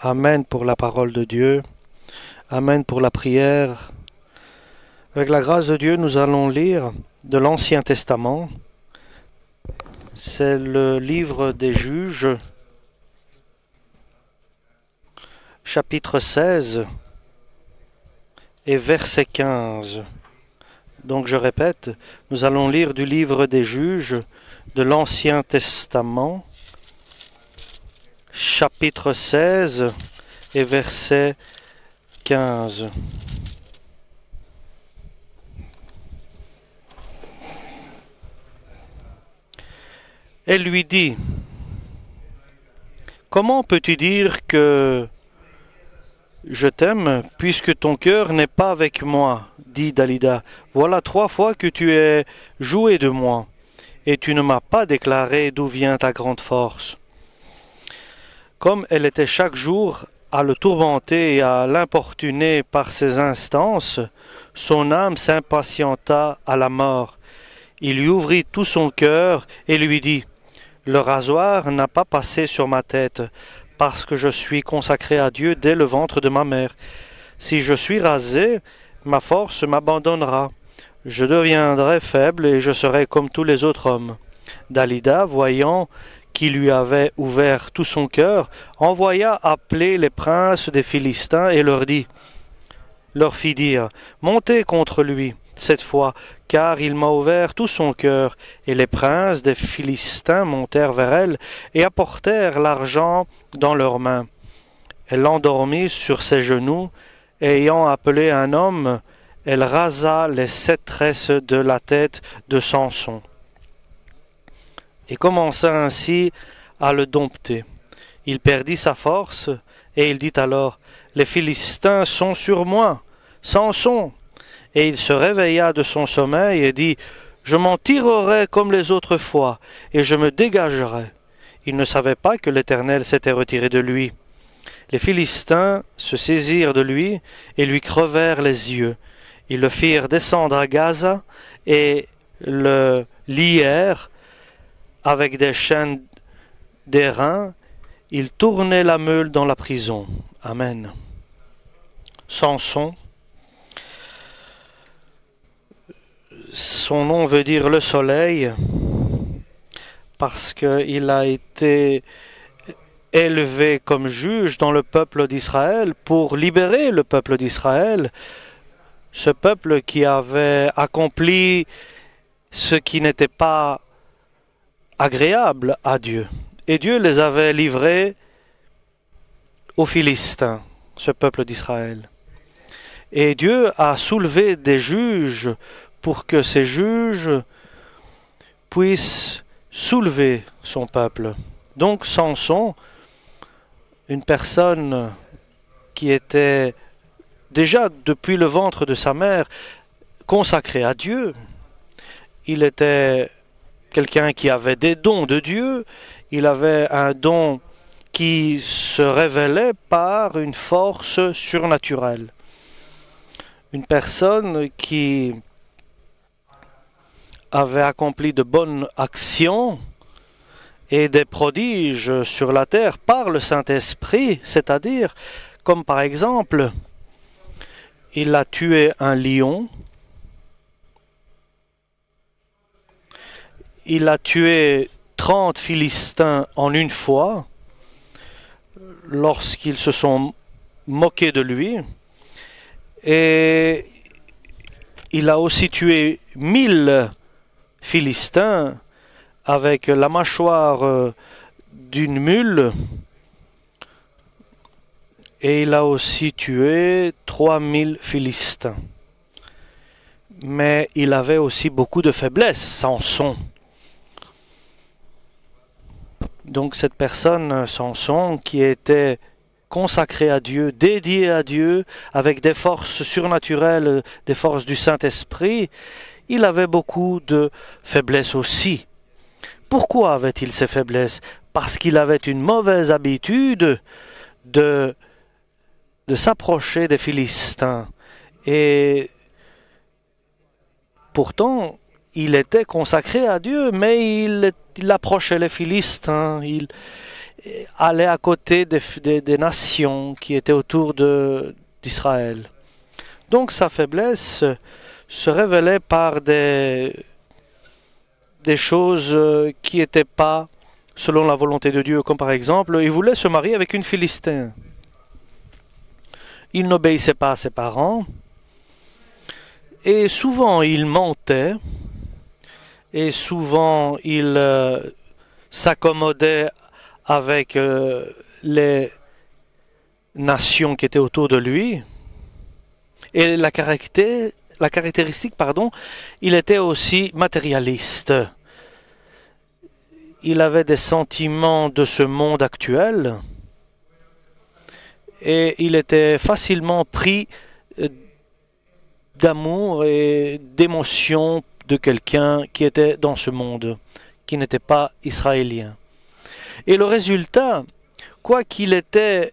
Amen pour la parole de Dieu. Amen pour la prière. Avec la grâce de Dieu, nous allons lire de l'Ancien Testament. C'est le livre des juges, chapitre 16 et verset 15. Donc je répète, nous allons lire du livre des juges de l'Ancien Testament, chapitre 16 et verset 15. Elle lui dit, Comment peux-tu dire que je t'aime puisque ton cœur n'est pas avec moi dit Dalida. Voilà trois fois que tu es joué de moi et tu ne m'as pas déclaré d'où vient ta grande force comme elle était chaque jour à le tourmenter et à l'importuner par ses instances, son âme s'impatienta à la mort. Il lui ouvrit tout son cœur et lui dit Le rasoir n'a pas passé sur ma tête, parce que je suis consacré à Dieu dès le ventre de ma mère. Si je suis rasé, ma force m'abandonnera. Je deviendrai faible et je serai comme tous les autres hommes. Dalida, voyant qui lui avait ouvert tout son cœur, envoya appeler les princes des Philistins et leur dit, leur fit dire, Montez contre lui cette fois, car il m'a ouvert tout son cœur. Et les princes des Philistins montèrent vers elle et apportèrent l'argent dans leurs mains. Elle l'endormit sur ses genoux, ayant appelé un homme, elle rasa les sept tresses de la tête de Samson et commença ainsi à le dompter. Il perdit sa force, et il dit alors, Les Philistins sont sur moi, Samson. Et il se réveilla de son sommeil et dit, Je m'en tirerai comme les autres fois, et je me dégagerai. Il ne savait pas que l'Éternel s'était retiré de lui. Les Philistins se saisirent de lui et lui crevèrent les yeux. Ils le firent descendre à Gaza et le lièrent avec des chaînes d'airain, il tournait la meule dans la prison. Amen. Samson, son nom veut dire le soleil, parce qu'il a été élevé comme juge dans le peuple d'Israël pour libérer le peuple d'Israël, ce peuple qui avait accompli ce qui n'était pas agréable à Dieu. Et Dieu les avait livrés aux Philistins, ce peuple d'Israël. Et Dieu a soulevé des juges pour que ces juges puissent soulever son peuple. Donc Samson, une personne qui était déjà depuis le ventre de sa mère consacrée à Dieu, il était quelqu'un qui avait des dons de Dieu, il avait un don qui se révélait par une force surnaturelle. Une personne qui avait accompli de bonnes actions et des prodiges sur la terre par le Saint-Esprit, c'est-à-dire comme par exemple il a tué un lion il a tué 30 Philistins en une fois lorsqu'ils se sont moqués de lui. Et il a aussi tué 1000 Philistins avec la mâchoire euh, d'une mule. Et il a aussi tué 3000 Philistins. Mais il avait aussi beaucoup de faiblesses, Samson. Donc cette personne, Samson, qui était consacrée à Dieu, dédiée à Dieu, avec des forces surnaturelles, des forces du Saint-Esprit, il avait beaucoup de faiblesses aussi. Pourquoi avait-il ces faiblesses Parce qu'il avait une mauvaise habitude de, de s'approcher des Philistins. Et pourtant, il était consacré à Dieu, mais il, approchait les Philistins, hein. il allait à côté des, nations qui étaient autour d'Israël. Donc sa faiblesse se révélait par des, des choses euh, qui n'étaient pas selon la volonté de Dieu, comme par exemple, il voulait se marier avec une Philistine. Il n'obéissait pas à ses parents, et souvent il mentait et souvent il euh, s'accommodait avec euh, les nations qui étaient autour de lui. Et la, la caractéristique, pardon, il était aussi matérialiste. Il avait des sentiments de ce monde actuel et il était facilement pris euh, d'amour et d'émotion de quelqu'un qui était dans ce monde, qui n'était pas israélien. Et le résultat, quoiqu'il était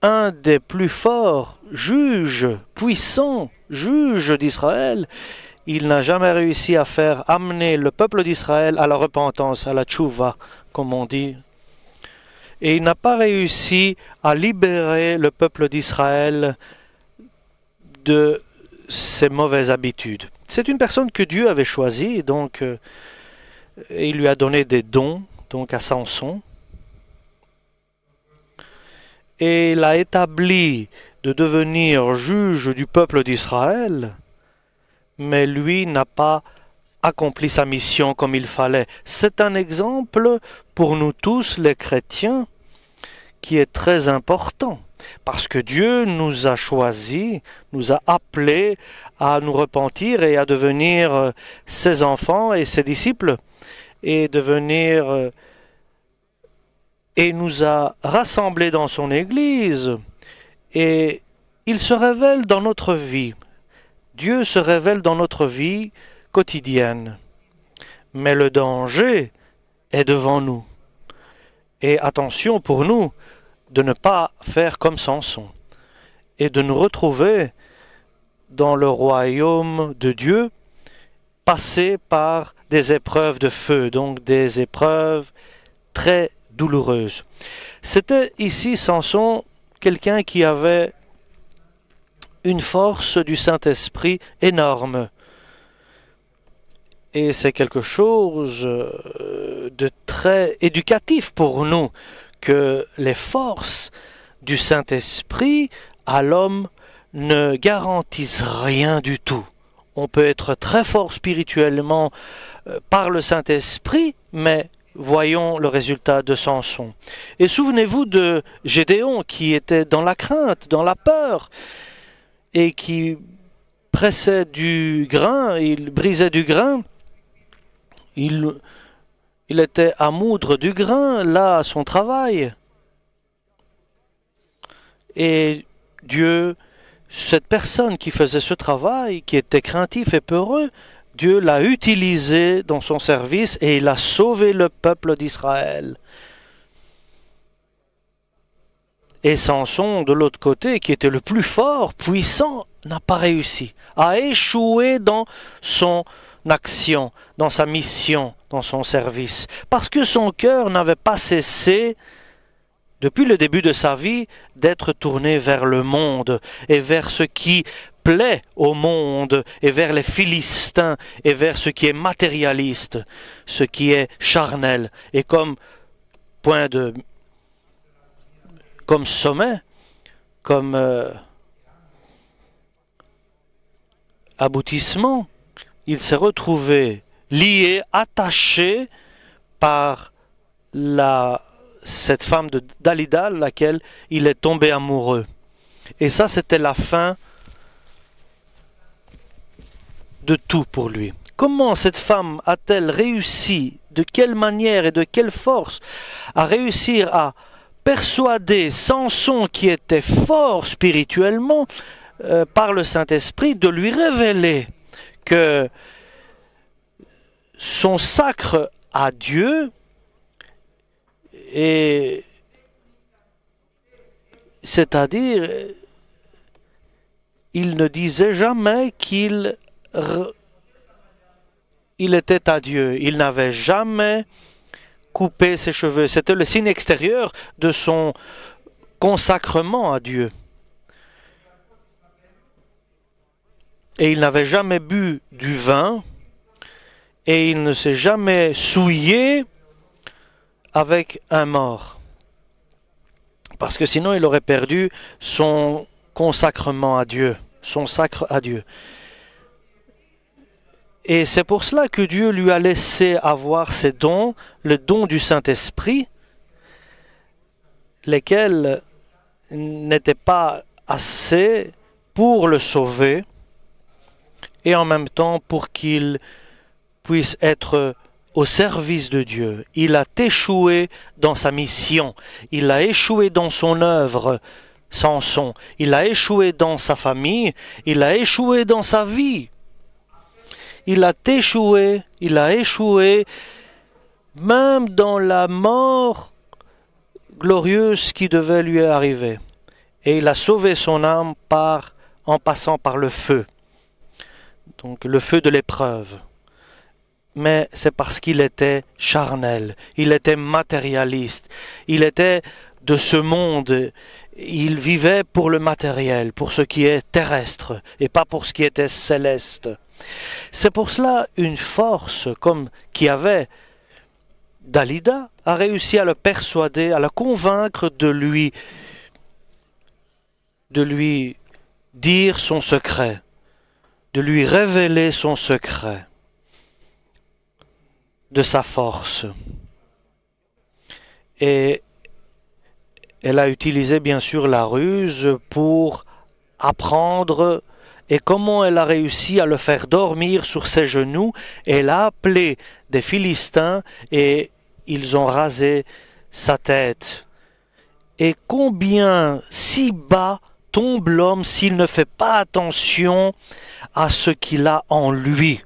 un des plus forts juges, puissants juges d'Israël, il n'a jamais réussi à faire amener le peuple d'Israël à la repentance, à la tchouva, comme on dit. Et il n'a pas réussi à libérer le peuple d'Israël de ses mauvaises habitudes. C'est une personne que Dieu avait choisie, donc euh, il lui a donné des dons, donc à Samson. Et il a établi de devenir juge du peuple d'Israël, mais lui n'a pas accompli sa mission comme il fallait. C'est un exemple pour nous tous les chrétiens qui est très important. Parce que Dieu nous a choisis, nous a appelés à nous repentir et à devenir euh, ses enfants et ses disciples, et devenir euh, et nous a rassemblés dans son Église, et il se révèle dans notre vie. Dieu se révèle dans notre vie quotidienne. Mais le danger est devant nous. Et attention pour nous, de ne pas faire comme Samson et de nous retrouver dans le royaume de Dieu passer par des épreuves de feu, donc des épreuves très douloureuses. C'était ici Samson, quelqu'un qui avait une force du Saint-Esprit énorme. Et c'est quelque chose euh, de très éducatif pour nous que les forces du Saint-Esprit à l'homme ne garantissent rien du tout. On peut être très fort spirituellement euh, par le Saint-Esprit, mais voyons le résultat de Samson. Et souvenez-vous de Gédéon qui était dans la crainte, dans la peur, et qui pressait du grain, il brisait du grain, il il était à moudre du grain, là, à son travail. Et Dieu, cette personne qui faisait ce travail, qui était craintif et peureux, Dieu l'a utilisé dans son service et il a sauvé le peuple d'Israël. Et Samson, de l'autre côté, qui était le plus fort, puissant, n'a pas réussi, a échoué dans son action, dans sa mission, dans son service, parce que son cœur n'avait pas cessé, depuis le début de sa vie, d'être tourné vers le monde et vers ce qui plaît au monde et vers les Philistins et vers ce qui est matérialiste, ce qui est charnel. Et comme point de... comme sommet, comme euh, aboutissement, il s'est retrouvé lié, attaché par la, cette femme de Dalida, laquelle il est tombé amoureux. Et ça, c'était la fin de tout pour lui. Comment cette femme a-t-elle réussi, de quelle manière et de quelle force, à réussir à persuader Samson, qui était fort spirituellement, euh, par le Saint-Esprit, de lui révéler que son sacre à Dieu et c'est-à-dire il ne disait jamais qu'il il était à Dieu, il n'avait jamais coupé ses cheveux, c'était le signe extérieur de son consacrement à Dieu. et il n'avait jamais bu du vin, et il ne s'est jamais souillé avec un mort. Parce que sinon, il aurait perdu son consacrement à Dieu, son sacre à Dieu. Et c'est pour cela que Dieu lui a laissé avoir ses dons, le don du Saint-Esprit, lesquels n'étaient pas assez pour le sauver, et en même temps pour qu'il puisse être au service de Dieu. Il a échoué dans sa mission, il a échoué dans son œuvre, Samson, il a échoué dans sa famille, il a échoué dans sa vie. Il a échoué, il a échoué même dans la mort glorieuse qui devait lui arriver. Et il a sauvé son âme par, en passant par le feu donc le feu de l'épreuve. Mais c'est parce qu'il était charnel, il était matérialiste, il était de ce monde, il vivait pour le matériel, pour ce qui est terrestre, et pas pour ce qui était céleste. C'est pour cela une force comme qui avait Dalida a réussi à le persuader, à le convaincre de lui, de lui dire son secret de lui révéler son secret, de sa force. Et elle a utilisé bien sûr la ruse pour apprendre et comment elle a réussi à le faire dormir sur ses genoux. Elle a appelé des Philistins et ils ont rasé sa tête. Et combien si bas tombe l'homme s'il ne fait pas attention à ce qu'il a en lui,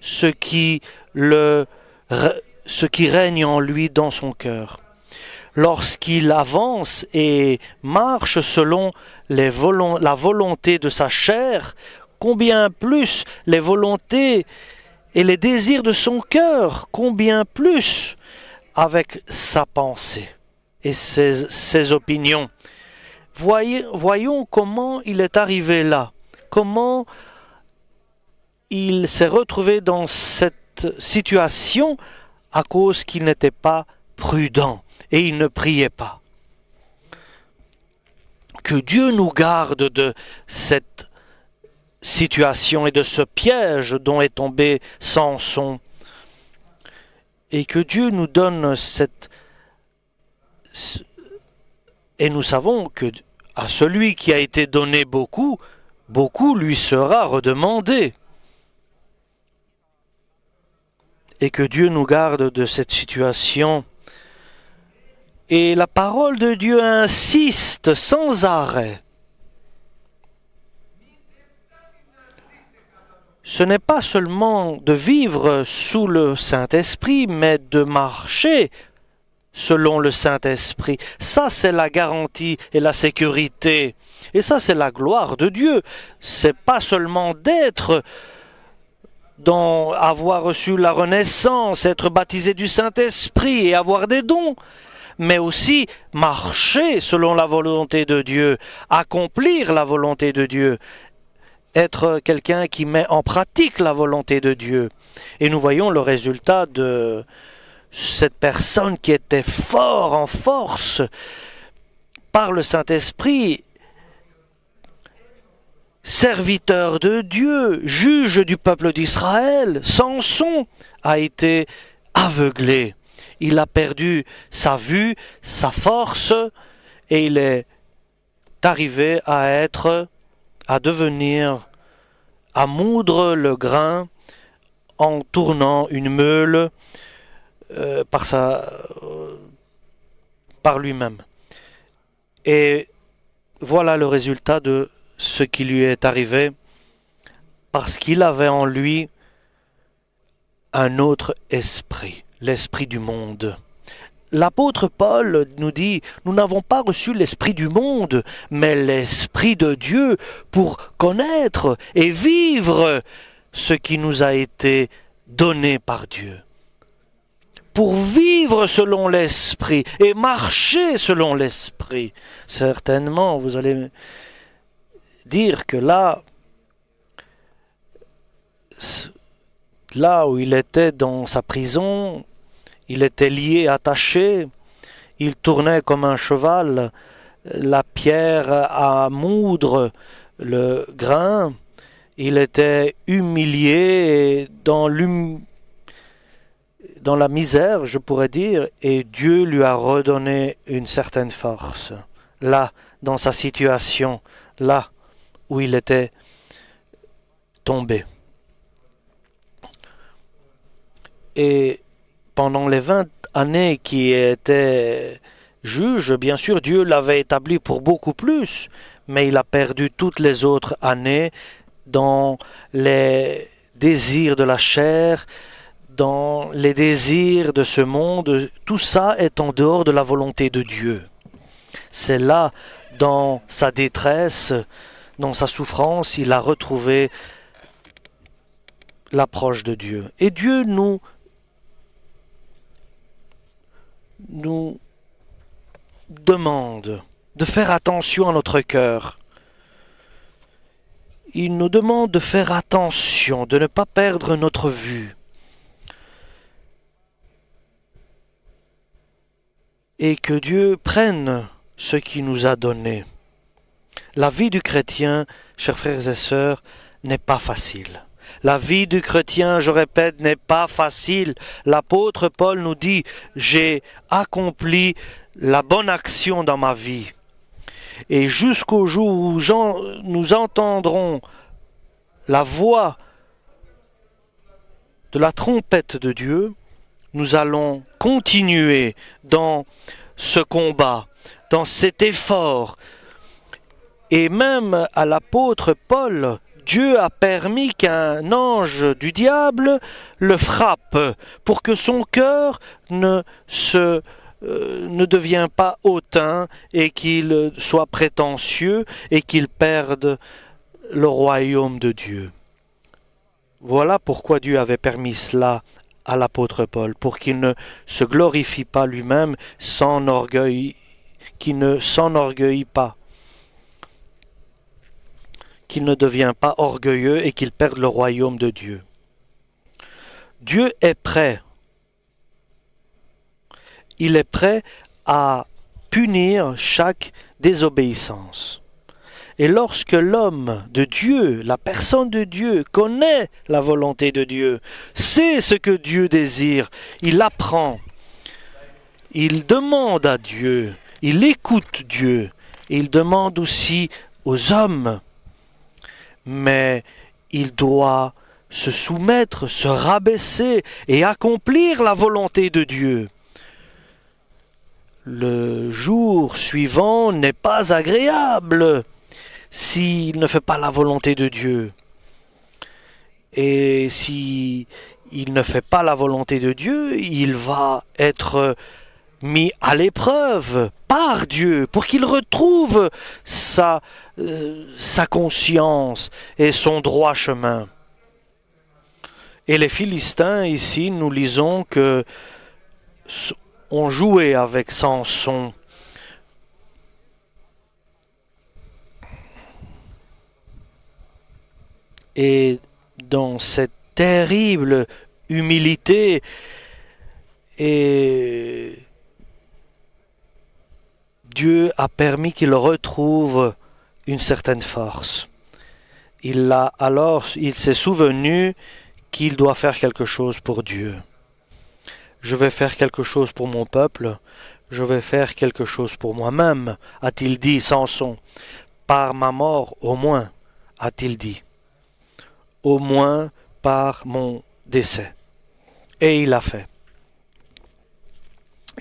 ce qui, le, ce qui règne en lui dans son cœur. Lorsqu'il avance et marche selon les la volonté de sa chair, combien plus les volontés et les désirs de son cœur, combien plus avec sa pensée et ses, ses opinions. voyons comment il est arrivé là comment il s'est retrouvé dans cette situation à cause qu'il n'était pas prudent et il ne priait pas. Que Dieu nous garde de cette situation et de ce piège dont est tombé Samson. Et que Dieu nous donne cette... Et nous savons que à celui qui a été donné beaucoup, beaucoup lui sera redemandé. Et que Dieu nous garde de cette situation. Et la parole de Dieu insiste sans arrêt. Ce n'est pas seulement de vivre sous le Saint-Esprit, mais de marcher selon le Saint-Esprit. Ça, c'est la garantie et la sécurité. Et ça, c'est la gloire de Dieu. C'est pas seulement d'être dans avoir reçu la renaissance, être baptisé du Saint-Esprit et avoir des dons, mais aussi marcher selon la volonté de Dieu, accomplir la volonté de Dieu, être quelqu'un qui met en pratique la volonté de Dieu. Et nous voyons le résultat de, cette personne qui était fort en force par le Saint-Esprit, serviteur de Dieu, juge du peuple d'Israël, Samson a été aveuglé. Il a perdu sa vue, sa force, et il est arrivé à être, à devenir, à moudre le grain en tournant une meule euh, par, sa, euh, par lui-même. Et voilà le résultat de ce qui lui est arrivé parce qu'il avait en lui un autre esprit, l'esprit du monde. L'apôtre Paul nous dit, nous n'avons pas reçu l'esprit du monde, mais l'esprit de Dieu pour connaître et vivre ce qui nous a été donné par Dieu pour vivre selon l'Esprit et marcher selon l'Esprit. Certainement, vous allez dire que là, là où il était dans sa prison, il était lié, attaché, il tournait comme un cheval, la pierre à moudre le grain, il était humilié dans l'humilité dans la misère, je pourrais dire, et Dieu lui a redonné une certaine force, là, dans sa situation, là où il était tombé. Et pendant les 20 années qui étaient juge, bien sûr, Dieu l'avait établi pour beaucoup plus, mais il a perdu toutes les autres années dans les désirs de la chair, dans les désirs de ce monde, tout ça est en dehors de la volonté de Dieu. C'est là, dans sa détresse, dans sa souffrance, il a retrouvé l'approche de Dieu. Et Dieu nous, nous demande de faire attention à notre cœur. Il nous demande de faire attention, de ne pas perdre notre vue. et que Dieu prenne ce qui nous a donné. La vie du chrétien, chers frères et sœurs, n'est pas facile. La vie du chrétien, je répète, n'est pas facile. L'apôtre Paul nous dit, j'ai accompli la bonne action dans ma vie. Et jusqu'au jour où nous entendrons la voix de la trompette de Dieu, nous allons continuer dans ce combat, dans cet effort. Et même à l'apôtre Paul, Dieu a permis qu'un ange du diable le frappe pour que son cœur ne euh, ne devienne pas hautain et qu'il soit prétentieux et qu'il perde le royaume de Dieu. Voilà pourquoi Dieu avait permis cela à l'apôtre Paul, pour qu'il ne se glorifie pas lui-même, orgueil, qu'il ne s'enorgueille pas, qu'il ne devient pas orgueilleux et qu'il perde le royaume de Dieu. Dieu est prêt. Il est prêt à punir chaque désobéissance. Et lorsque l'homme de Dieu, la personne de Dieu, connaît la volonté de Dieu, sait ce que Dieu désire, il apprend, il demande à Dieu, il écoute Dieu, il demande aussi aux hommes. Mais il doit se soumettre, se rabaisser et accomplir la volonté de Dieu. Le jour suivant n'est pas agréable s'il ne fait pas la volonté de Dieu. Et si il ne fait pas la volonté de Dieu, il va être mis à l'épreuve par Dieu pour qu'il retrouve sa, euh, conscience et son droit chemin. Et les Philistins, ici, nous lisons que ont joué avec Samson Et dans cette terrible humilité et Dieu a permis qu'il retrouve une certaine force. Il l'a alors, il s'est souvenu qu'il doit faire quelque chose pour Dieu. Je vais faire quelque chose pour mon peuple, je vais faire quelque chose pour moi-même, a-t-il dit Samson. Par ma mort au moins, a-t-il dit au moins par mon décès. Et il a fait.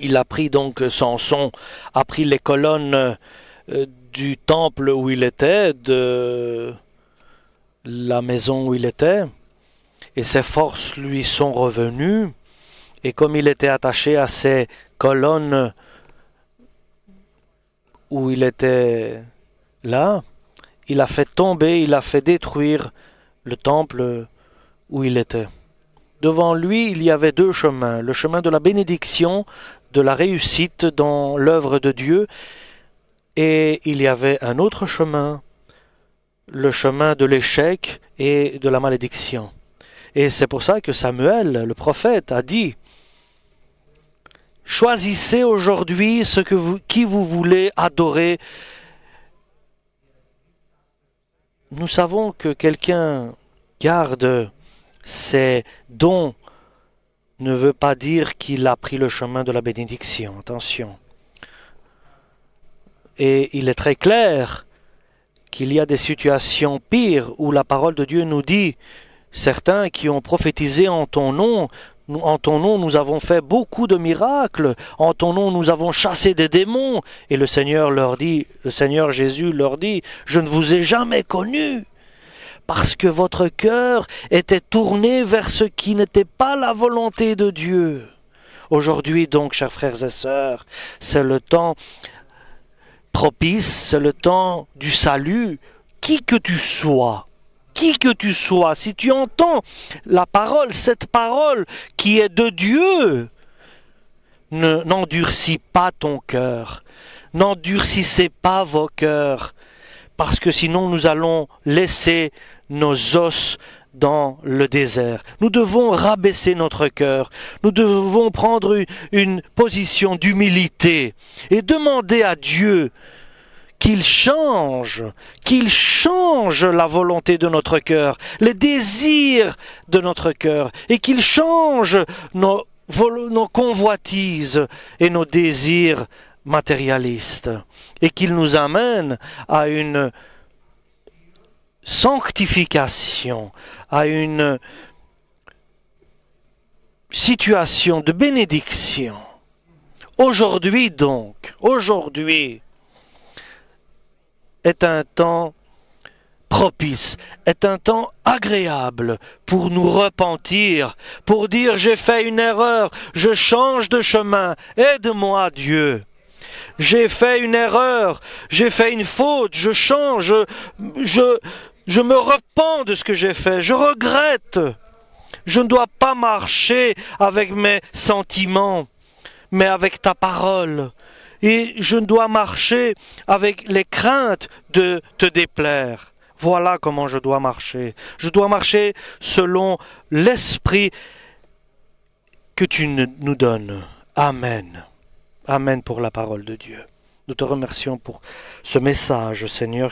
Il a pris donc Samson, a pris les colonnes euh, du temple où il était, de la maison où il était, et ses forces lui sont revenues, et comme il était attaché à ces colonnes où il était là, il a fait tomber, il a fait détruire le temple où il était. Devant lui, il y avait deux chemins, le chemin de la bénédiction, de la réussite dans l'œuvre de Dieu, et il y avait un autre chemin, le chemin de l'échec et de la malédiction. Et c'est pour ça que Samuel, le prophète, a dit Choisissez aujourd'hui ce que vous, qui vous voulez adorer nous savons que quelqu'un garde ses dons ne veut pas dire qu'il a pris le chemin de la bénédiction, attention. Et il est très clair qu'il y a des situations pires où la parole de Dieu nous dit, certains qui ont prophétisé en ton nom en ton nom nous avons fait beaucoup de miracles, en ton nom nous avons chassé des démons. Et le Seigneur leur dit, le Seigneur Jésus leur dit, je ne vous ai jamais connu, parce que votre cœur était tourné vers ce qui n'était pas la volonté de Dieu. Aujourd'hui donc, chers frères et sœurs, c'est le temps propice, c'est le temps du salut, qui que tu sois qui que tu sois, si tu entends la parole, cette parole qui est de Dieu, n'endurcis pas ton cœur, n'endurcissez pas vos cœurs, parce que sinon nous allons laisser nos os dans le désert. Nous devons rabaisser notre cœur, nous devons prendre une position d'humilité et demander à Dieu qu'il change, qu'il change la volonté de notre cœur, les désirs de notre cœur, et qu'il change nos, convoitises et nos désirs matérialistes, et qu'il nous amène à une sanctification, à une situation de bénédiction. Aujourd'hui donc, aujourd'hui, est un temps propice, est un temps agréable pour nous repentir, pour dire j'ai fait une erreur, je change de chemin, aide-moi Dieu. J'ai fait une erreur, j'ai fait une faute, je change, je, je, me repens de ce que j'ai fait, je regrette. Je ne dois pas marcher avec mes sentiments, mais avec ta parole et je dois marcher avec les craintes de te déplaire. Voilà comment je dois marcher. Je dois marcher selon l'esprit que tu nous donnes. Amen. Amen pour la parole de Dieu. Nous te remercions pour ce message, Seigneur.